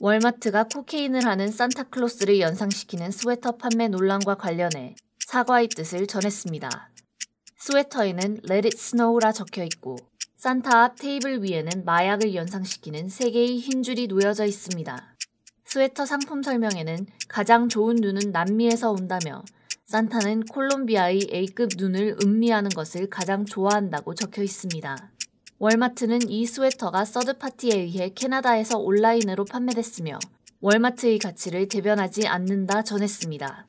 월마트가 코케인을 하는 산타클로스를 연상시키는 스웨터 판매 논란과 관련해 사과의 뜻을 전했습니다. 스웨터에는 Let It Snow라 적혀 있고 산타 앞 테이블 위에는 마약을 연상시키는 세 개의 흰 줄이 놓여져 있습니다. 스웨터 상품 설명에는 가장 좋은 눈은 남미에서 온다며 산타는 콜롬비아의 A급 눈을 음미하는 것을 가장 좋아한다고 적혀 있습니다. 월마트는 이 스웨터가 서드파티에 의해 캐나다에서 온라인으로 판매됐으며 월마트의 가치를 대변하지 않는다 전했습니다.